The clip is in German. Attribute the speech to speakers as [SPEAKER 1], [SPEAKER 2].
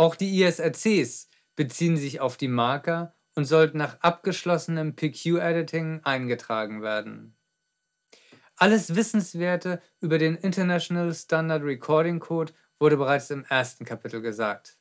[SPEAKER 1] Auch die ISRCs beziehen sich auf die Marker und sollten nach abgeschlossenem PQ-Editing eingetragen werden. Alles Wissenswerte über den International Standard Recording Code wurde bereits im ersten Kapitel gesagt